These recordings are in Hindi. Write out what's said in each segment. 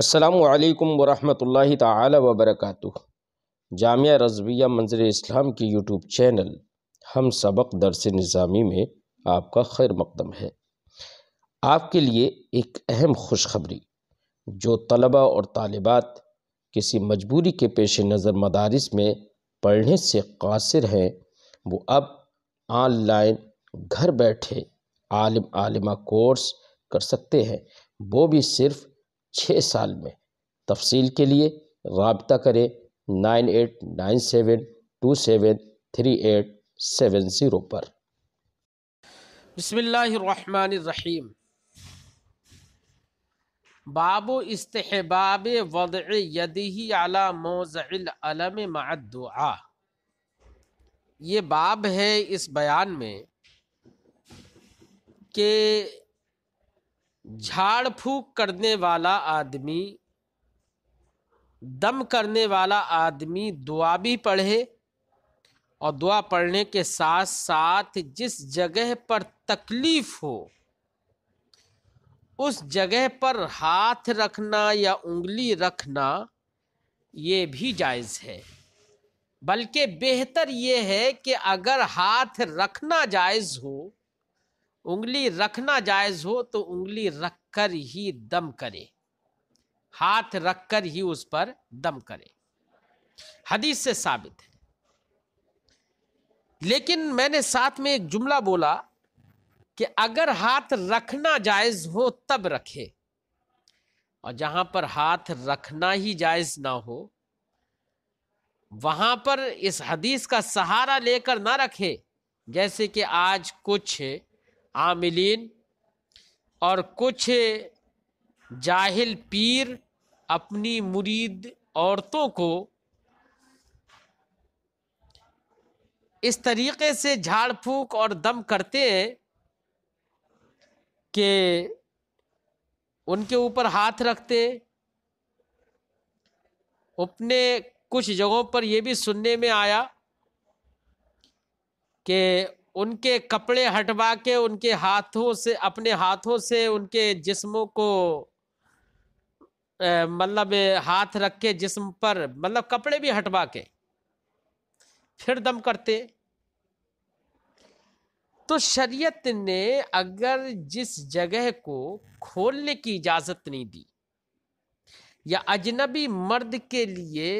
असलकम वरम तबरक जामिया रजविया मंजर इस्लाम की यूट्यूब चैनल हम सबक दरस निज़ामी में आपका खैर मकदम है आपके लिए एक अहम खुशखबरी जो तलबा और तालिबात किसी मजबूरी के पेश नज़र मदारस में पढ़ने से कासर हैं वो अब ऑनलाइन घर बैठे आलिम आलिमा कोर्स कर सकते हैं वो भी सिर्फ़ छः साल में तफसील के लिए रबता करें nine eight nine seven two seven three eight seven zero पर बसमीम बाबो इस्तहबाब वद अला मोज़लम मदुआ ये बाब है इस बयान में कि झाड़ फूक करने वाला आदमी दम करने वाला आदमी दुआ भी पढ़े और दुआ पढ़ने के साथ साथ जिस जगह पर तकलीफ हो उस जगह पर हाथ रखना या उंगली रखना ये भी जायज़ है बल्कि बेहतर ये है कि अगर हाथ रखना जायज़ हो उंगली रखना जायज़ हो तो उंगली रखकर ही दम करे हाथ रखकर ही उस पर दम करे हदीस से साबित है लेकिन मैंने साथ में एक जुमला बोला कि अगर हाथ रखना जायज़ हो तब रखे और जहाँ पर हाथ रखना ही जायज़ ना हो वहाँ पर इस हदीस का सहारा लेकर ना रखे जैसे कि आज कुछ आमिलीन और कुछ जाहिल पीर अपनी मुरीद औरतों को इस तरीके से झाड़ फूक और दम करते हैं कि उनके ऊपर हाथ रखते अपने कुछ जगहों पर यह भी सुनने में आया कि उनके कपड़े हटवा के उनके हाथों से अपने हाथों से उनके जिस्मों को मतलब हाथ रख के जिस्म पर मतलब कपड़े भी हटवा के फिर दम करते तो शरीयत ने अगर जिस जगह को खोलने की इजाज़त नहीं दी या अजनबी मर्द के लिए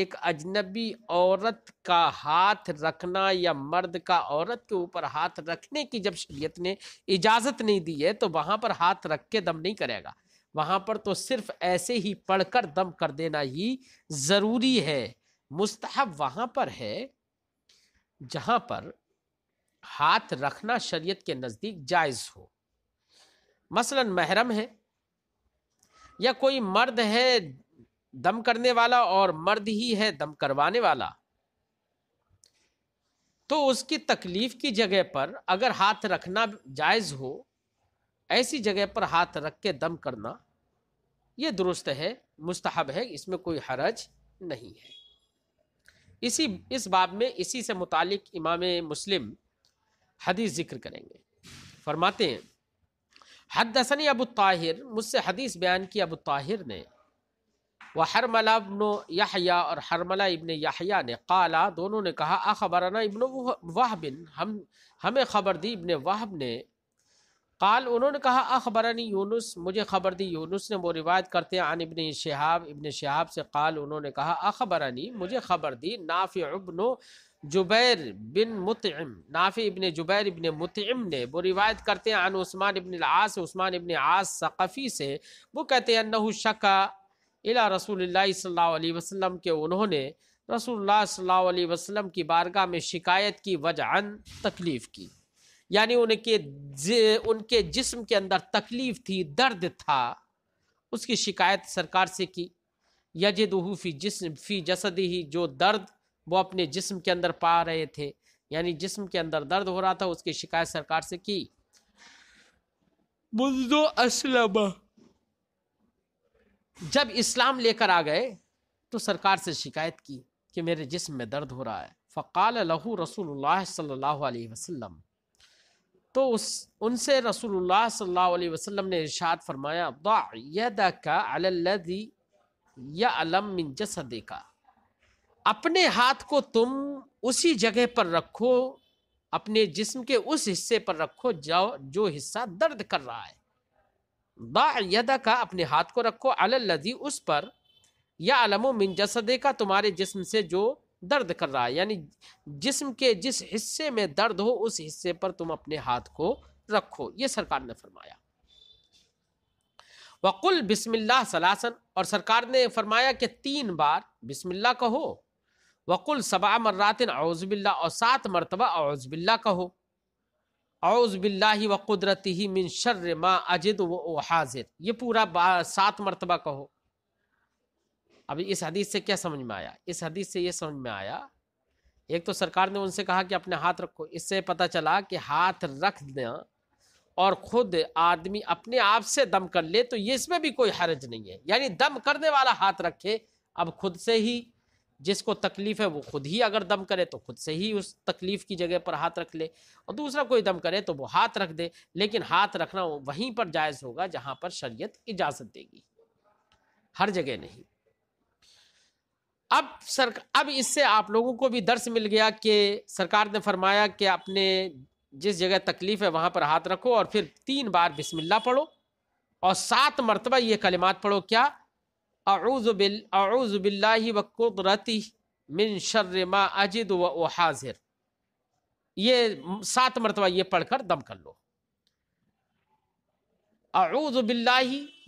एक अजनबी औरत का हाथ रखना या मर्द का औरत के ऊपर हाथ रखने की जब शरीयत ने इजाज़त नहीं दी है तो वहाँ पर हाथ रख के दम नहीं करेगा वहाँ पर तो सिर्फ ऐसे ही पढ़कर दम कर देना ही ज़रूरी है मुस्तहब वहाँ पर है जहाँ पर हाथ रखना शरीयत के नज़दीक जायज़ हो मसलन महरम है या कोई मर्द है दम करने वाला और मर्द ही है दम करवाने वाला तो उसकी तकलीफ की जगह पर अगर हाथ रखना जायज़ हो ऐसी जगह पर हाथ रख के दम करना ये दुरुस्त है मुस्तहब है इसमें कोई हरज नहीं है इसी इस बाब में इसी से मुतालिक इमाम मुस्लिम हदीस ज़िक्र करेंगे फरमाते हैं हद अबू ताहिर मुझसे हदीस बयान की अबू ताहिर ने व हरमला इबन यहया और हरमला इबन यहया ने कला दोनों ने कहा अखबराना इबन वाह बिन हम हमें खबर दी इबन वाहब ने कल उन्होंने कहा अखबरानी यूनुस मुझे खबर दी यूनुस ने वो रिवायत करते हैं अन इबन शहाब इबन शहाब से कल उन्होंने कहा अखबरानी मुझे खबर दी नाफ़ इबन जुबैर बिन मुतम नाफी इबन जुबैर इबन मुतम ने वो रिवायत करते हैं अन इबन आस उस्मान इबन आस सक़फ़ी से वो कहते हैं नहु शका इला रसूल सल अलैहि के उन्होंने रसूल सल अलैहि की बारगाह में शिकायत की वजह तकलीफ़ की यानी उनके उनके जिसम के अंदर तकलीफ़ थी दर्द था उसकी शिकायत सरकार से की यजदहू फ़ी जिस्म फ़ी जसद ही जो दर्द वो अपने जिस्म के अंदर पा रहे थे यानी जिस्म के अंदर दर्द हो रहा था उसकी शिकायत सरकार से की जब इस्लाम लेकर आ गए तो सरकार से शिकायत की कि मेरे जिस्म में दर्द हो रहा है फ़काल लहू रसूलुल्लाह सल्लल्लाहु अलैहि वसल्लम तो उस उनसे रसूलुल्लाह सल्लल्लाहु अलैहि वसल्लम ने इरशाद फरमाया दा यदा का अलल्लज़ी या अलम मिन जसदिका अपने हाथ को तुम उसी जगह पर रखो अपने जिस्म के उस हिस्से पर रखो जो जो हिस्सा दर्द कर रहा है बायदा का अपने हाथ को रखो अलदी उस पर या अलमो मिन जसदे का तुम्हारे जिस्म से जो दर्द कर रहा है यानी जिस्म के जिस हिस्से में दर्द हो उस हिस्से पर तुम अपने हाथ को रखो ये सरकार ने फरमाया वकुल बिस्मिल्लाह सलासन और सरकार ने फरमाया कि तीन बार बिस्मिल्लाह कहो वक़ुल सबा मर्रातिन आउज़बिल्ला और सात मरतबा बिल्ला कहो आउज़बिल्ला ही व कुदरती ही मिन शर्र मा अजिद व हाजिर ये पूरा सात मरतबा कहो अब इस हदीस से क्या समझ में आया इस हदीस से ये समझ में आया एक तो सरकार ने उनसे कहा कि अपने हाथ रखो इससे पता चला कि हाथ रख दें और खुद आदमी अपने आप से दम कर ले तो ये इसमें भी कोई हरज नहीं है यानी दम करने वाला हाथ रखे अब खुद से ही जिसको तकलीफ़ है वो खुद ही अगर दम करे तो खुद से ही उस तकलीफ़ की जगह पर हाथ रख ले और दूसरा कोई दम करे तो वो हाथ रख दे लेकिन हाथ रखना वहीं पर जायज़ होगा जहाँ पर शरीयत इजाज़त देगी हर जगह नहीं अब सर अब इससे आप लोगों को भी दर्श मिल गया कि सरकार ने फरमाया कि अपने जिस जगह तकलीफ़ है वहाँ पर हाथ रखो और फिर तीन बार बिस्मिल्लाह पढ़ो और सात मरतबा ये कलिमात पढ़ो क्या आऊज़बिल मिन अजिद व हाजिर ये सात मरतबा ये पढ़कर दम कर लो आऊज़बिल्ला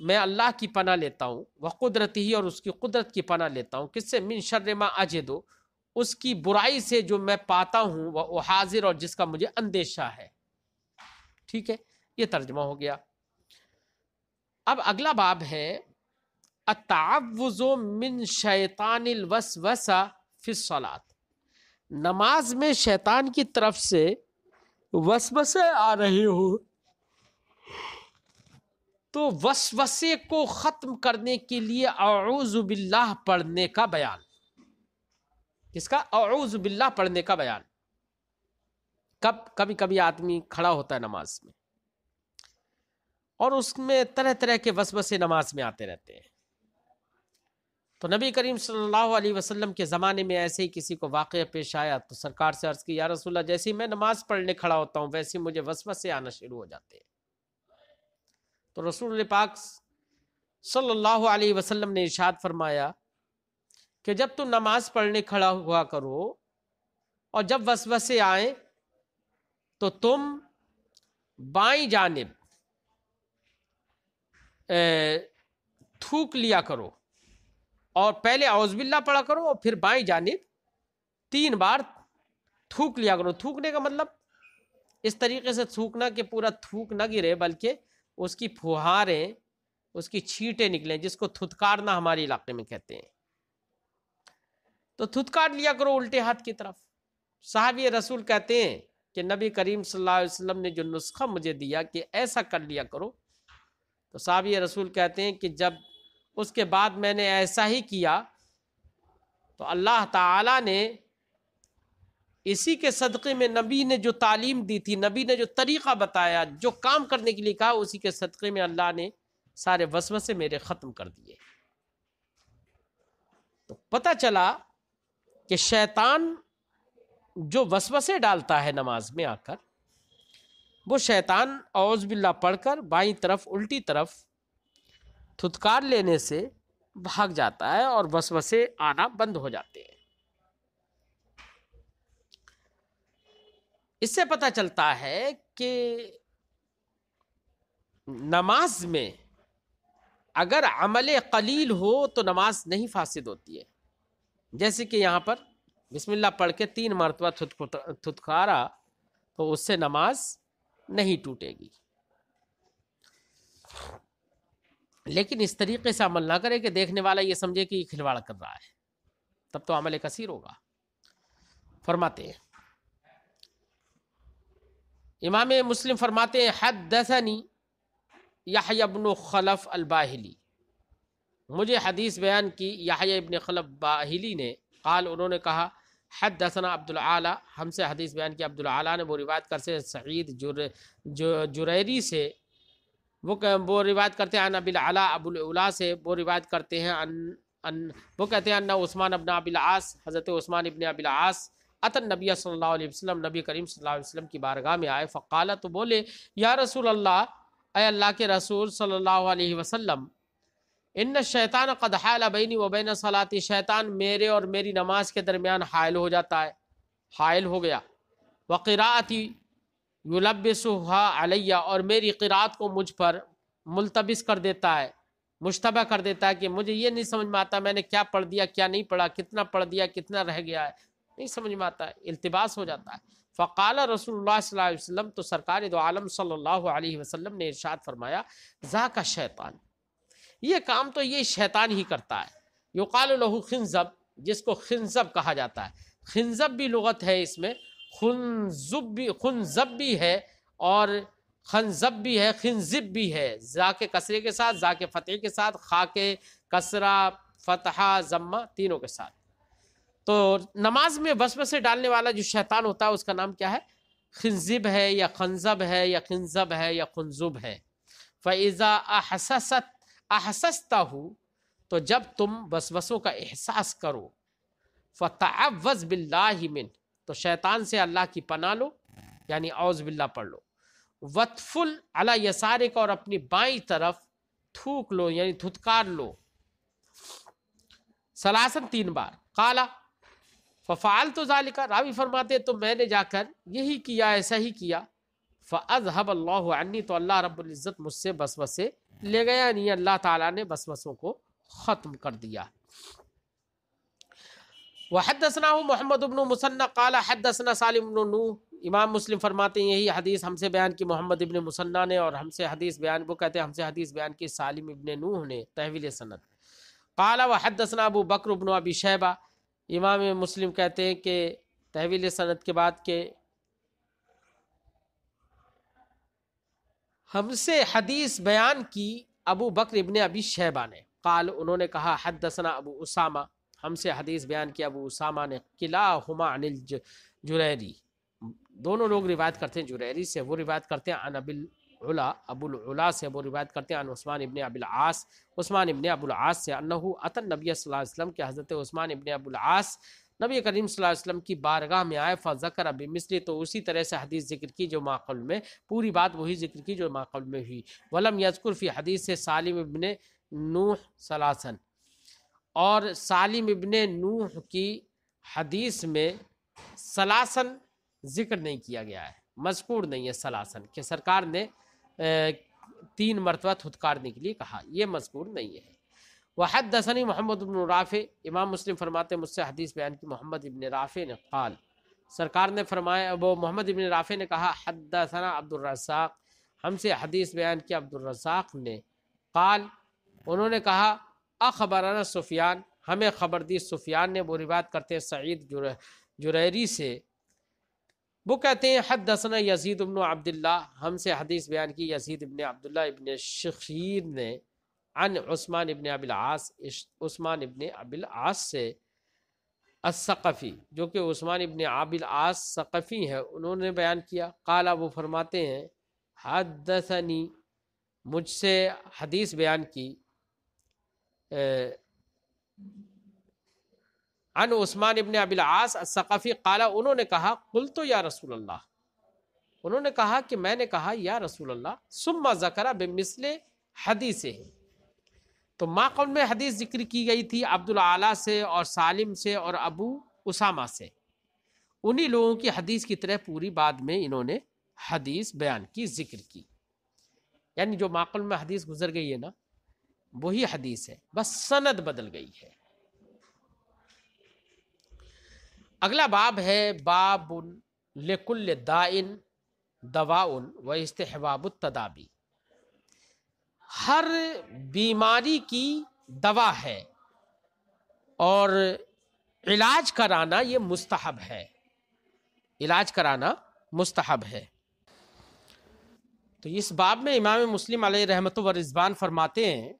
मैं अल्लाह की पना लेता हूँ वह कुदरती और उसकी कुदरत की पना लेता हूँ किससे मिन मा अजिद उसकी बुराई से जो मैं पाता हूँ वह हाजिर और जिसका मुझे अंदेशा है ठीक है ये तर्जमा हो गया अब अगला बाब है अतावज़ो मिन शैतान वसवसा फिसलात नमाज में शैतान की तरफ से वसवसे आ रहे हो तो वसवसे को ख़त्म करने के लिए बिल्लाह पढ़ने का बयान किसका बिल्लाह पढ़ने का बयान कब कभी कभी आदमी खड़ा होता है नमाज में और उसमें तरह तरह के वसवसे नमाज में आते रहते हैं तो नबी करीम सल्लल्लाहु अलैहि वसल्लम के ज़माने में ऐसे ही किसी को वाक़ पेश आया तो सरकार से अर्ज़ की या रसूल्ला जैसे ही मैं नमाज पढ़ने खड़ा होता हूँ वैसे मुझे वसवस से आना शुरू हो जाते हैं तो रसूल पाक सल्लल्लाहु अलैहि वसल्लम ने इशाद फरमाया कि जब तुम नमाज पढ़ने खड़ा हुआ करो और जब वसवसे आए तो तुम बाई जानब थूक लिया करो और पहले औजबिल्ला पढ़ा करो और फिर बाई जानब तीन बार थूक लिया करो थूकने का मतलब इस तरीके से थूकना कि पूरा थूक ना गिरे बल्कि उसकी फुहारें उसकी छींटे निकलें जिसको थुतकारना हमारे इलाके में कहते हैं तो थुतकार लिया करो उल्टे हाथ की तरफ साहब ये रसूल कहते हैं कि नबी करीम सल्लल्लाहु अलैहि वसल्लम ने जो नुस्खा मुझे दिया कि ऐसा कर लिया करो तो साहब रसूल कहते हैं कि जब उसके बाद मैंने ऐसा ही किया तो अल्लाह ताला ने इसी के सदक़े में नबी ने जो तालीम दी थी नबी ने जो तरीक़ा बताया जो काम करने के लिए कहा उसी के सदक़े में अल्लाह ने सारे वसवसे मेरे ख़त्म कर दिए तो पता चला कि शैतान जो वसवसे डालता है नमाज में आकर वो शैतान औज़बिल्ला पढ़कर बाई तरफ उल्टी तरफ थुतकार लेने से भाग जाता है और बस बसे आना बंद हो जाते हैं इससे पता चलता है कि नमाज में अगर अमल कलील हो तो नमाज नहीं फासिद होती है जैसे कि यहाँ पर बिस्मिल्लाह पढ़ के तीन मरतबा थुतकारा तो उससे नमाज नहीं टूटेगी लेकिन इस तरीके से अमल ना करें कि देखने वाला ये समझे कि ये खिलवाड़ कर रहा है तब तो अमल कसीर होगा फरमाते हैं इमाम मुस्लिम फरमाते हैं हद दसनी याहबन खलफ अलबाहली मुझे हदीस बयान की याहिया अबन खलफ बाहली ने कल उन्होंने कहा हद दसना अब्दुल आला हमसे हदीस बयान की आला ने वो रिवायत कर से सईद जुर जु, जुरैरी से वो वो रिवायत करते हैं अबिल अला अबुल से वो रिवायत करते हैं अन अन वो कहते हैं अन्ना उस्मान अबन अबिल आस हज़रत उस्मान इबन अबिल आस अतन नबी सल्लल्लाहु अलैहि वसल्लम नबी करीम सल्लल्लाहु अलैहि वसल्लम की बारगाह में आए फ़काला तो बोले या रसूल अल्लाह अल्लाह के रसूल सल्लल्लाहु अलैहि वसल्लम इन शैतान कद हायल बैनी वबैन सलाती शैतान मेरे और मेरी नमाज के दरमियान हायल हो जाता है हायल हो गया वक़राती युलबसुहा अलैया और मेरी किरात को मुझ पर मुलतबिस कर देता है मुशतबा कर देता है कि मुझे ये नहीं समझ में आता मैंने क्या पढ़ दिया क्या नहीं पढ़ा कितना पढ़ दिया कितना रह गया है नहीं समझ में आता है अल्तबास हो जाता है फ़काल रसूल वसम तो सरकार दो आलम ने इर्शाद फरमाया जा का शैतान ये काम तो ये शैतान ही करता है युकाल लहू जिसको खिनजब कहा जाता है खिनजब भी लगत है इसमें खुनजुब भी खुनजब भी है और खनजब भी है खनज़ब भी है जा के कसरे के साथ जा के फ़तेह के साथ खा के कसरा फतहा जम्मा तीनों के साथ तो नमाज में बस बसे डालने वाला जो शैतान होता है उसका नाम क्या है खनजब है या खनजब है या खनज़ब है या खनजुब है फ़ैज़ा अहससत अहससता हूँ तो जब तुम बसवसों का एहसास करो फ़तवज़ बिल्ला मिन तो शैतान से अल्लाह की पना लो यानी औज बिल्ला पढ़ लो वतफुल अला यसारे का और अपनी बाई तरफ थूक लो यानी थुतकार लो सलासन तीन बार काला फ़ाल तो जालिका रावी फरमाते तो मैंने जाकर यही किया ऐसा ही किया फ़अहब अल्लाहनी तो अल्लाह रब्ज़त मुझसे बस बसे ले गया नहीं अल्लाह ताला ने बस बसों को ख़त्म कर दिया वहदसना मोहम्मद उबन मुसन्ना काला हदसना सालिम इमाम मुस्लिम फरमाते हैं यही हदीस हमसे बयान की मोहम्मद इबन मुसन्ना ने और हमसे हदीस बयान वो कहते हैं हमसे हदीस बयान की सालिम इबन नूह ने तहवील सनत काला वहदसना अबू बकर उबन अबी शहबा इमाम मुस्लिम कहते हैं कि तहवील सनत के बाद के हमसे हदीस बयान की अबू बकर इबन अबी शहबा ने कल उन्होंने कहा दसना अबू उसामा हमसे हदीस बयान किया अबू उसामा ने किला हुमा अनिल जुरैरी दोनों लोग रिवायत करते हैं जुरैरी से वो रिवायत करते हैं अन अबिल उला अबुल उला से वो रिवायत करते हैं अन उस्मान इबन अबुल आस उस्मान इबन अबुल आस से अन्नहु अतन नबी वसल्लम के हज़रत उस्मान इबन अबुल आस नबी करीम वसल्लम की बारगाह में आए फ़कर अबी मिसरी तो उसी तरह से हदीस जिक्र की जो माकुल में पूरी बात वही जिक्र की जो माकुल में हुई वलम यस्कुर फ़ी हदीस से सालिम इबन नूह सलासन और सालिम इब्ने नूह की हदीस में सलासन जिक्र नहीं किया गया है मजकूर नहीं है सलासन के सरकार ने तीन मरतबा थुतकारने के लिए कहा यह मजकूर नहीं है वहद दसनी मोहम्मद इबन राफ़े इमाम मुस्लिम फरमाते मुझसे हदीस बयान की मोहम्मद इबन राफ़े ने काल सरकार ने फरमाया वो मोहम्मद इबन राफ़े ने कहा दसना अब्दुलरसाक हमसे हदीस बयान किया अब्दुलरसाक ने कहा उन्होंने कहा अखबराना सुफियान हमें खबर दी सुफियान ने वो रिवायत करते हैं सईद जुरैरी से वो कहते हैं हद दसना यजीद अबन अब्दुल्ला हमसे हदीस बयान की यजीद इबन अब्दुल्ला इबन शखीर ने अन उस्मान इबन आस उस्मान इबन आस से असक़फ़ी जो कि उस्मान इबन आस सक़फ़ी हैं उन्होंने बयान किया काला वो फरमाते हैं हद दसनी मुझसे हदीस बयान की अन उस्मान इबन अबिलास सकाफ़ी काला उन्होंने कहा कुल तो या रसूल अल्लाह उन्होंने कहा कि मैंने कहा या रसूल अल्लाह सुम्मा जकरा बेमिसले हदीस तो माकौल में हदीस जिक्र की गई थी अब्दुल आला से और सालिम से और अबू उसामा से उन्हीं लोगों की हदीस की तरह पूरी बाद में इन्होंने हदीस बयान की जिक्र की यानी जो माकुल में हदीस गुजर गई है ना वही हदीस है बस सनद बदल गई है अगला बाब है बाबुन लेकुल्ल दाइन दवाउन व इस्तेहबाब तदाबी हर बीमारी की दवा है और इलाज कराना ये मुस्तहब है इलाज कराना मुस्तहब है तो इस बाब में इमाम मुस्लिम रहमत रिजवान फरमाते हैं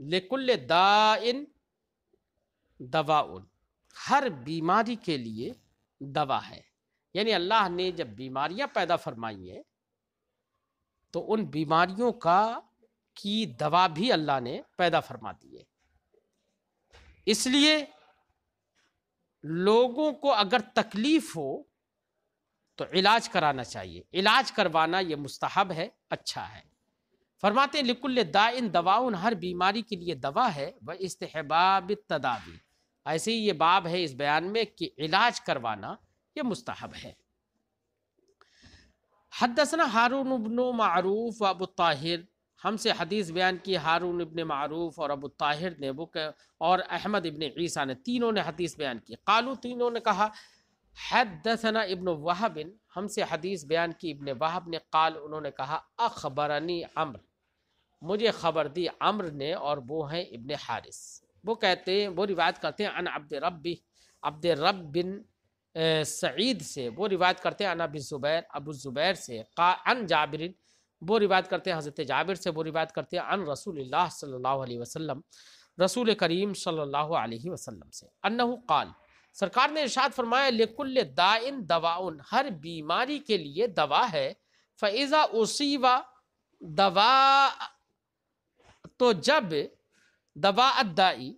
लेकुल्ल दाइन दवाउन हर बीमारी के लिए दवा है यानी अल्लाह ने जब बीमारियां पैदा फरमाई हैं तो उन बीमारियों का की दवा भी अल्लाह ने पैदा फरमा दी है इसलिए लोगों को अगर तकलीफ हो तो इलाज कराना चाहिए इलाज करवाना ये मुस्तहब है अच्छा है फरमाते दा दाइन दवाउन हर बीमारी के लिए दवा है व इस्तहबाब तदावी ऐसे ही ये बाब है इस बयान में कि इलाज करवाना ये मुस्तहब है हदसना हारून इबन मरूफ अबू ताहिर हमसे हदीस बयान की हारून इबन मरूफ और अबू ताहिर ने बुक और अहमद इबन ईसा ने तीनों ने हदीस बयान की कालू तीनों ने कहा हदसना इबन वहाबिन हमसे हदीस बयान की इबन वाहब ने काल उन्होंने कहा अखबरनी अम्र मुझे खबर दी अम्र ने और वो हैं इबन हारिस वो कहते हैं वो रिवायत करते हैं अन अब्द रबी अब्द रब बिन सईद से वो रिवायत करते हैं अन ज़ुबैर अबू ज़ुबैर से का अन जाबिर वो रिवायत करते हैं हज़रत जाबिर से वो रिवायत करते हैं अन रसूल सल्ला वसम रसूल करीम सल्ला वसम से अनहु काल सरकार ने इर्शाद फरमाया लेकुल्ल दाइन दवाउन हर बीमारी के लिए दवा है फ़ैज़ा उसीवा दवा तो जब दवा अदाई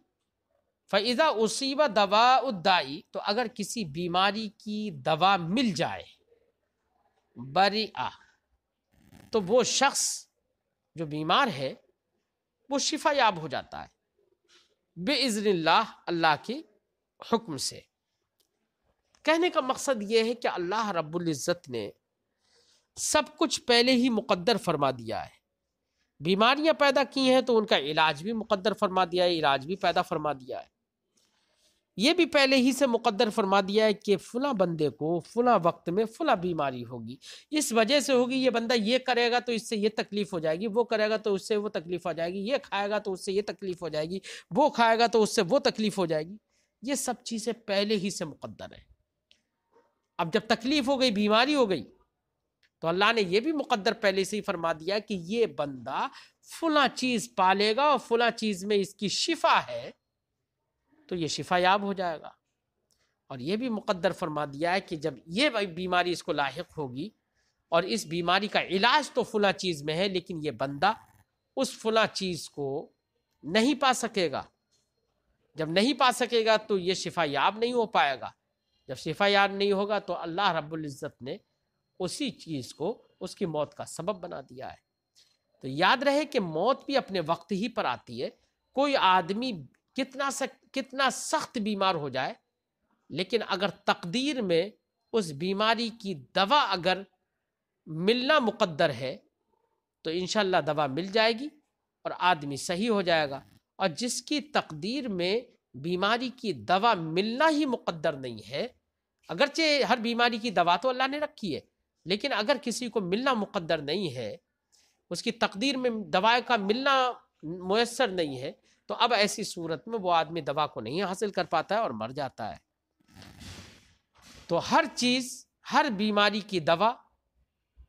फ़ैज़ा उसीबा दवा उदाई तो अगर किसी बीमारी की दवा मिल जाए बरी आ तो वो शख्स जो बीमार है वो शिफा याब हो जाता है बेज़न अल्लाह के हुक्म से कहने का मकसद ये है कि अल्लाह रबुल्ज़त ने सब कुछ पहले ही मुकद्दर फरमा दिया है बीमारियां पैदा की हैं तो उनका इलाज भी मुकद्दर फरमा दिया है इलाज भी पैदा फरमा दिया है ये भी पहले ही से मुकद्दर फरमा दिया है कि फला बंदे को फला वक्त में फला बीमारी होगी इस वजह से होगी ये बंदा ये करेगा तो इससे ये तकलीफ़ हो जाएगी वो करेगा तो उससे वो तकलीफ़ आ जाएगी ये खाएगा तो उससे ये तकलीफ़ हो जाएगी वो खाएगा तो उससे वो तकलीफ़ हो जाएगी ये सब चीज़ें पहले ही से मुकद्दर है अब जब तकलीफ़ हो गई बीमारी हो गई तो अल्लाह ने यह भी मुकद्दर पहले से ही फरमा दिया कि ये बंदा फुला चीज़ पालेगा और फुला चीज़ में इसकी शिफा है तो ये शिफा याब हो जाएगा और ये भी मुकद्दर फरमा दिया है कि जब ये बीमारी इसको लाक होगी और इस बीमारी का इलाज तो फुला चीज़ में है लेकिन ये बंदा उस फुला चीज़ को नहीं पा सकेगा जब नहीं पा सकेगा तो ये शिफा याब नहीं हो पाएगा जब शिफा याब नहीं होगा तो अल्लाह रब्ज़त ने उसी चीज़ को उसकी मौत का सबब बना दिया है तो याद रहे कि मौत भी अपने वक्त ही पर आती है कोई आदमी कितना सक, कितना सख्त बीमार हो जाए लेकिन अगर तकदीर में उस बीमारी की दवा अगर मिलना मुकद्दर है तो इन दवा मिल जाएगी और आदमी सही हो जाएगा और जिसकी तकदीर में बीमारी की दवा मिलना ही मुकद्दर नहीं है अगरचे हर बीमारी की दवा तो अल्लाह ने रखी है लेकिन अगर किसी को मिलना मुकद्दर नहीं है उसकी तकदीर में दवा का मिलना मैसर नहीं है तो अब ऐसी सूरत में वो आदमी दवा को नहीं हासिल कर पाता है और मर जाता है तो हर चीज़ हर बीमारी की दवा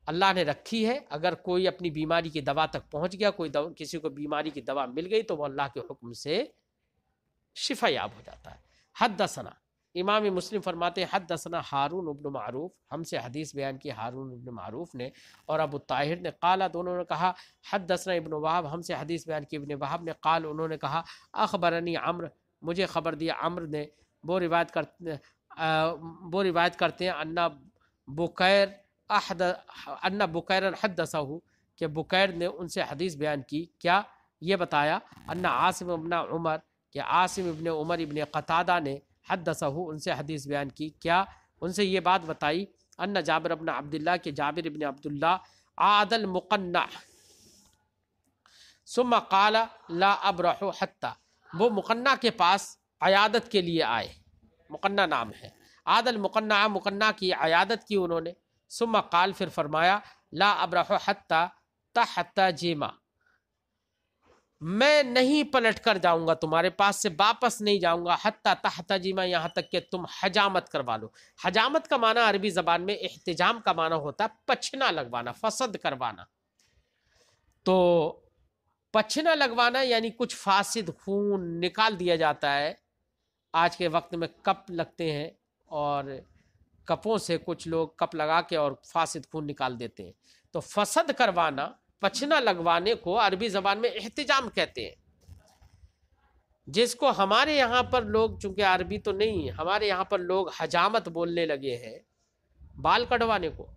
अल्लाह ने रखी है अगर कोई अपनी बीमारी की दवा तक पहुंच गया कोई दवा किसी को बीमारी की दवा मिल गई तो वह अल्लाह के हुक्म से शिफा याब हो जाता है हद दसना इमाम मुस्लिम फरमाते हद दसना हारून उबन मरूफ हमसे हदीस बयान की हारून अब्न मारूफ ने और अबू ताहिर ने काला दोनों तो ने कहा हद दसना इबन वहाब हमसे हदीस बयान की इबन वहाब ने काल उन्होंने कहा अखबरनी अम्र मुझे खबर दिया अम्र ने वो रिवायत कर वो रिवायत करते हैं अन्ना बुकैर अहद अन्ना बुकैर हद दसा हूँ कि बुकैर ने उनसे हदीस बयान की क्या ये बताया अन्ना आसिम अबना उमर कि आसिम इबन उमर इबन कतादा ने हद दसहू उनसे हदीस बयान की क्या उनसे ये बात बताई अन्न जाबर अबन अब्दुल्ला के जाबिर इबन अब्दुल्ला आदल मुकन्ना सुम काला ला अब रहो हत्ता वो मुकन्ना के पास अयादत के लिए आए मुकन्ना नाम है आदल मुकन्ना मुकन्ना की अयादत की उन्होंने सुम काल फिर फरमाया ला अब रहो हत्ता तहत्ता जीमा मैं नहीं पलट कर जाऊंगा तुम्हारे पास से वापस नहीं जाऊंगा हत्ता तहता जी मैं यहाँ तक कि तुम हजामत करवा लो हजामत का माना अरबी जबान में एहतजाम का माना होता है पछना लगवाना फसद करवाना तो पछना लगवाना यानी कुछ फासिद खून निकाल दिया जाता है आज के वक्त में कप लगते हैं और कपों से कुछ लोग कप लगा के और फासिद खून निकाल देते हैं तो फसद करवाना पछना लगवाने को अरबी ज़बान में एहतजाम कहते हैं जिसको हमारे यहाँ पर लोग चूंकि अरबी तो नहीं हमारे यहाँ पर लोग हजामत बोलने लगे हैं बाल कटवाने को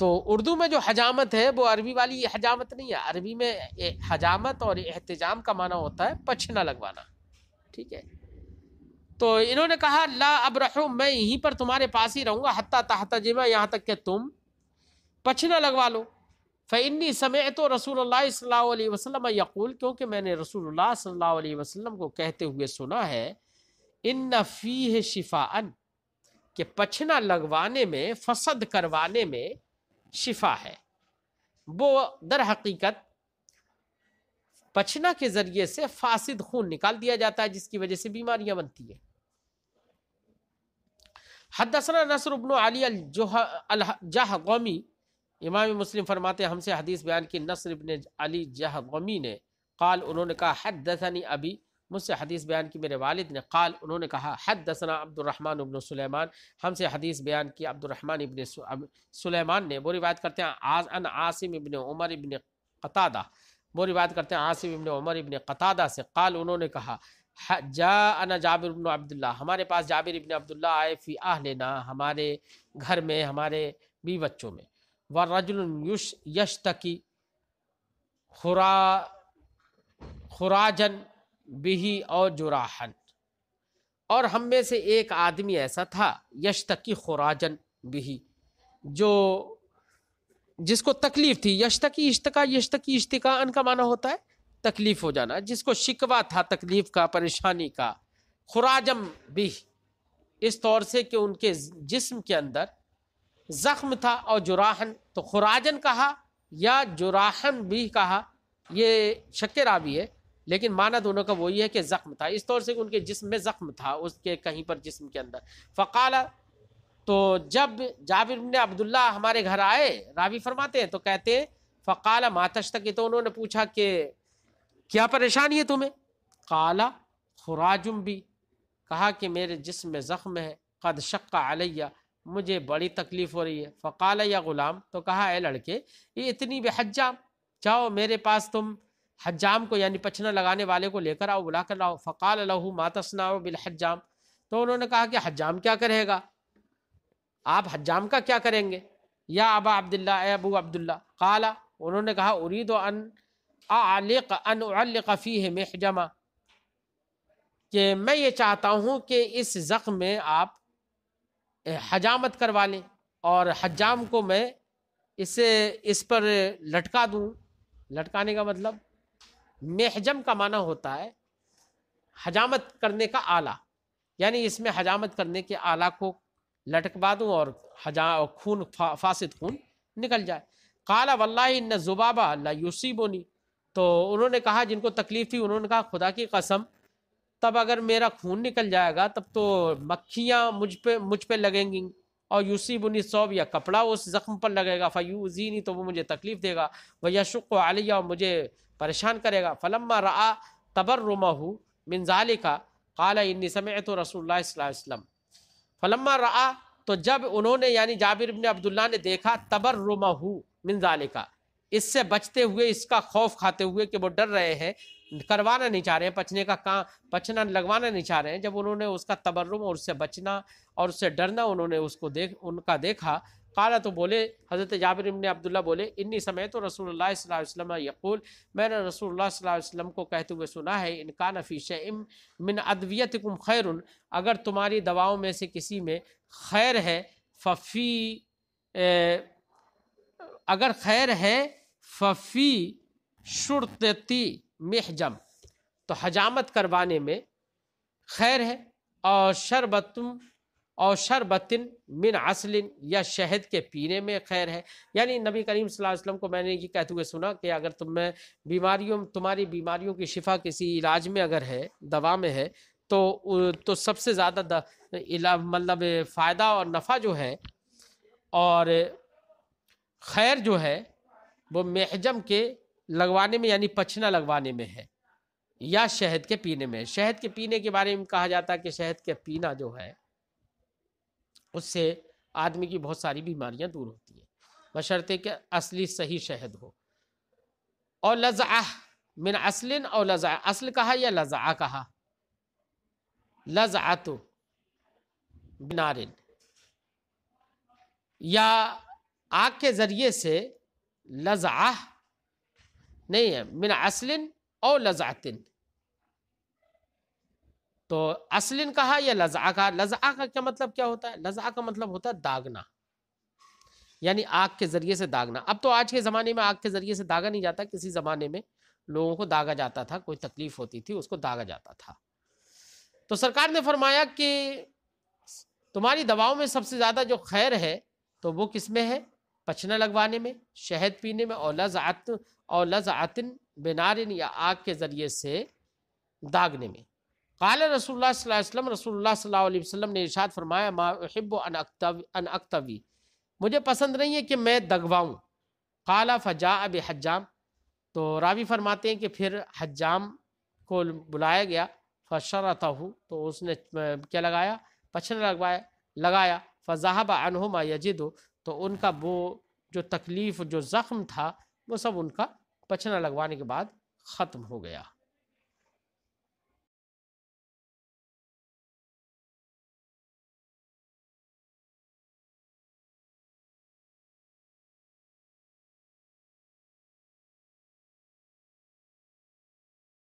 तो उर्दू में जो हजामत है वो अरबी वाली हजामत नहीं है अरबी में हजामत और एहतजाम का माना होता है पछना लगवाना ठीक है तो इन्होंने कहा ला अब रहो मैं यहीं पर तुम्हारे पास ही रहूँगा हत्ता तहता जिमा यहाँ तक के तुम पछना लगवा लो फ़ैनी समय तो रसूल वसलम यकूल क्योंकि मैंने रसूल सल्ला वसलम को कहते हुए सुना है इन नफ़ी है शिफा अन के पछना लगवाने में फसद करवाने में शिफा है वो दर हकीकत पछना के ज़रिए से फासिद खून निकाल दिया जाता है जिसकी वजह से बीमारियां बनती है हदसना नसर उबन अली जहा गौमी इमाम मुस्लिम फरमाते हमसे हदीस बयान की नसर इबन अली जहमी ने कल उन्होंने कहा हद दसनी अभी मुझसे हदीस बयान की मेरे वालिद ने कल उन्होंने कहा हद दसना अब्दुलरहमान अबन सुलेमान हमसे हदीस बयान की अब्दुलरहमान इबन सुलेमान ने वो रिवायत करते हैं आज अन आसिम इबन उमर इबन कतादा वो रिवायत करते हैं आसिम इबन उमर इबन कतादा से काल उन्होंने कहा जा अना जाबिर इबन अब्दुल्ला हमारे पास जाबिर इबन अब्दुल्ला आए फ़ी आह लेना हमारे घर में हमारे बी बच्चों में व रजुलयुश यश तकी खुरा खुराजन बिही और जुराहन और हम में से एक आदमी ऐसा था यश तकी खुराजन बिही जो जिसको तकलीफ थी यश तकी इश्तका यश तकी इश्तिका अन का माना होता है तकलीफ हो जाना जिसको शिकवा था तकलीफ का परेशानी का खुराजम भी इस तौर से कि उनके जिस्म के अंदर ज़ख्म था और जुराहन तो खुराजन कहा या जुराहन भी कहा ये शक रावी है लेकिन माना दोनों का वही है कि ज़ख्म था इस तौर से उनके जिस्म में ज़ख्म था उसके कहीं पर जिसम के अंदर फ़काला तो जब जाबिर ने अब्दुल्ला हमारे घर आए रावी फरमाते हैं तो कहते हैं फ़काला मातश तक तो उन्होंने पूछा कि क्या परेशानी है तुम्हें काला खुराजुम भी कहा कि मेरे जिसम में ज़ख्म है कद शक्का अलैया मुझे बड़ी तकलीफ़ हो रही है फ़काल या ग़ुलाम तो कहा है लड़के ये इतनी बेहजाम जाओ मेरे पास तुम हजाम को यानी पछना लगाने वाले को लेकर आओ बुला कर लाओ फ़काल लहू मातसना बिल हजाम तो उन्होंने कहा कि हजाम क्या करेगा आप हजाम का क्या करेंगे या अबा अब्दुल्ला अबू अब्दुल्ला काला उन्होंने कहा उरीद अन आलिक अन है महजमा कि मैं ये चाहता हूँ कि इस जख्म में आप हजामत करवा लें और हजाम को मैं इसे इस पर लटका दूं लटकाने का मतलब मेहजम का माना होता है हजामत करने का आला यानी इसमें हजामत करने के आला को लटकवा दूं और हजा खून फा, फासिद खून निकल जाए काला वल्ला न जुबाबा ला बोनी तो उन्होंने कहा जिनको तकलीफ़ थी उन्होंने कहा खुदा की कसम तब अगर मेरा खून निकल जाएगा तब तो मक्खियाँ मुझ पे मुझ पे लगेंगी और यूसी बुनी सौब या कपड़ा उस ज़ख्म पर लगेगा फ़यू नहीं तो वो मुझे तकलीफ़ देगा वह शुक आलिया और मुझे परेशान करेगा फलम्मा रा तबर रुमा मिनजाली का काला इन्नी समय तो रसोल्लाम फलम्मा रा तो जब उन्होंने यानी जाबिर इबन अब्दुल्ला ने देखा तबर रुमहू मिनजाली का इससे बचते हुए इसका खौफ खाते हुए कि वो डर रहे हैं करवाना नहीं चाह रहे हैं पचने का काम पचना लगवाना नहीं चाह रहे हैं जब उन्होंने उसका तबर्रम और उससे बचना और उससे डरना उन्होंने उसको देख उनका देखा काला तो बोले हज़रत जाबिर ने अब्दुल्ला बोले इन्नी समय तो रसूल वसल्लम यकूल मैंने रसूल वसल्लम को कहते हुए सुना है इनका नफ़ीश इम मिन अद्वियत कुम खैर अगर तुम्हारी दवाओं में से किसी में खैर है फ़फ़ी अगर खैर है फ़फ़ी शुरती महजम तो हजामत करवाने में खैर है और शरबतम और शरबतिन मिन असलिन या शहद के पीने में खैर है यानी नबी करीम वसल्लम को मैंने ये कहते हुए सुना कि अगर तुम मैं बीमारियों तुम्हारी बीमारियों की शिफा किसी इलाज में अगर है दवा में है तो तो सबसे ज़्यादा मतलब फ़ायदा और नफ़ा जो है और खैर जो है वो महजम के लगवाने में यानी पछना लगवाने में है या शहद के पीने में शहद के पीने के बारे में कहा जाता है कि शहद के पीना जो है उससे आदमी की बहुत सारी बीमारियां दूर होती हैं बशर्ते कि असली सही शहद हो और लजा मिन असलिन और लजा असल कहा या लजा कहा लजा तो बिनारिन या आग के जरिए से लजा नहीं है मिन असलिन और लजातिन तो असलिन कहा या लजा कहा लजा का क्या मतलब क्या होता है लजा का मतलब होता है दागना यानी आग के ज़रिए से दागना अब तो आज के ज़माने में आग के ज़रिए से दागा नहीं जाता किसी ज़माने में लोगों को दागा जाता था कोई तकलीफ होती थी उसको दागा जाता था तो सरकार ने फरमाया कि तुम्हारी दवाओं में सबसे ज़्यादा जो खैर है तो वो किसमें है पचना लगवाने में शहद पीने में और लजात और लजातिन बेनारिन या आग के ज़रिए से दागने में काल रसोल्लाम रसोल्लाम ने इशाद फरमाया माब अन अक्तवी मुझे पसंद नहीं है कि मैं दगवाऊँ काला फजा अब हजाम तो रावी फरमाते हैं कि फिर हजाम को बुलाया गया फशरता हूँ तो उसने क्या लगाया पछन लगवाया लगाया फ़जाहबा अनहुमा यजिद तो उनका वो जो तकलीफ़ जो ज़ख़्म था वो सब उनका पचना लगवाने के बाद ख़त्म हो गया